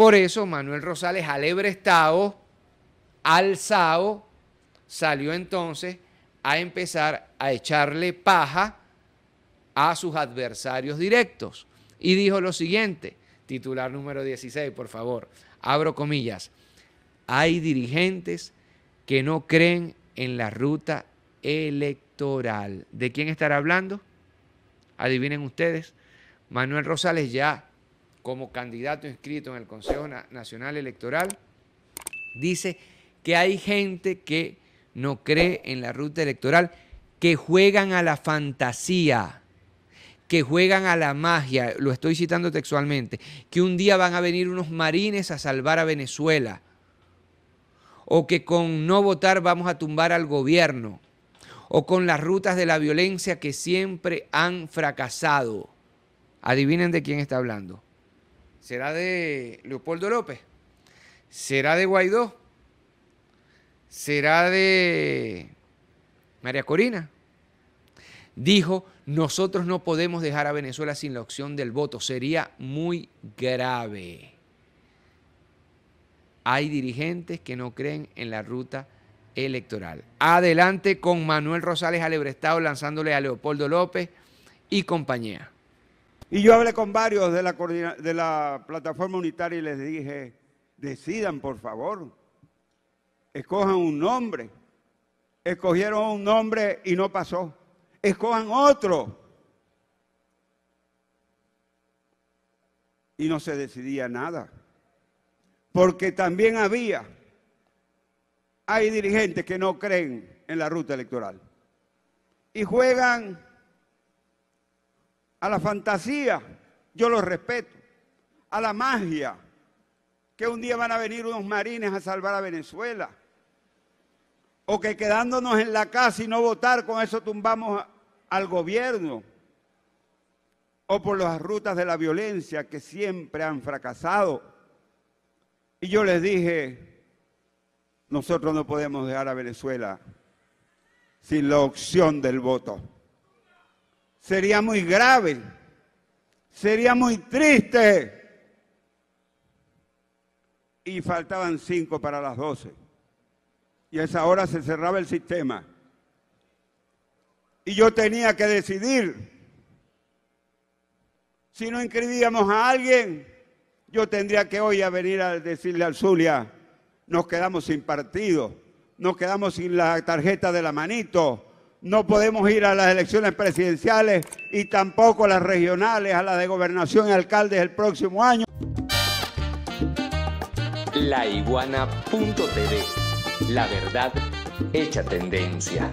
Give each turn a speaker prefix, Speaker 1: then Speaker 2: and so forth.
Speaker 1: Por eso Manuel Rosales, alebre Estado, alzado, salió entonces a empezar a echarle paja a sus adversarios directos. Y dijo lo siguiente, titular número 16, por favor, abro comillas, hay dirigentes que no creen en la ruta electoral. ¿De quién estará hablando? Adivinen ustedes, Manuel Rosales ya como candidato inscrito en el Consejo Nacional Electoral, dice que hay gente que no cree en la ruta electoral, que juegan a la fantasía, que juegan a la magia, lo estoy citando textualmente, que un día van a venir unos marines a salvar a Venezuela, o que con no votar vamos a tumbar al gobierno, o con las rutas de la violencia que siempre han fracasado. Adivinen de quién está hablando ¿Será de Leopoldo López? ¿Será de Guaidó? ¿Será de María Corina? Dijo, nosotros no podemos dejar a Venezuela sin la opción del voto. Sería muy grave. Hay dirigentes que no creen en la ruta electoral. Adelante con Manuel Rosales Alebrestado lanzándole a Leopoldo López y compañía.
Speaker 2: Y yo hablé con varios de la, plataforma unitaria y les dije, decidan por favor, escojan un nombre. Escogieron un nombre y no pasó. Escojan otro. Y no se decidía nada. Porque también había, hay dirigentes que no creen en la ruta electoral. Y juegan a la fantasía, yo los respeto. A la magia, que un día van a venir unos marines a salvar a Venezuela. O que quedándonos en la casa y no votar, con eso tumbamos al gobierno. O por las rutas de la violencia que siempre han fracasado. Y yo les dije, nosotros no podemos dejar a Venezuela sin la opción del voto sería muy grave, sería muy triste. Y faltaban cinco para las doce. Y a esa hora se cerraba el sistema. Y yo tenía que decidir. Si no inscribíamos a alguien, yo tendría que hoy a venir a decirle al Zulia, nos quedamos sin partido, nos quedamos sin la tarjeta de la manito, no podemos ir a las elecciones presidenciales y tampoco a las regionales, a las de gobernación y alcaldes el próximo año.
Speaker 1: la verdad hecha tendencia.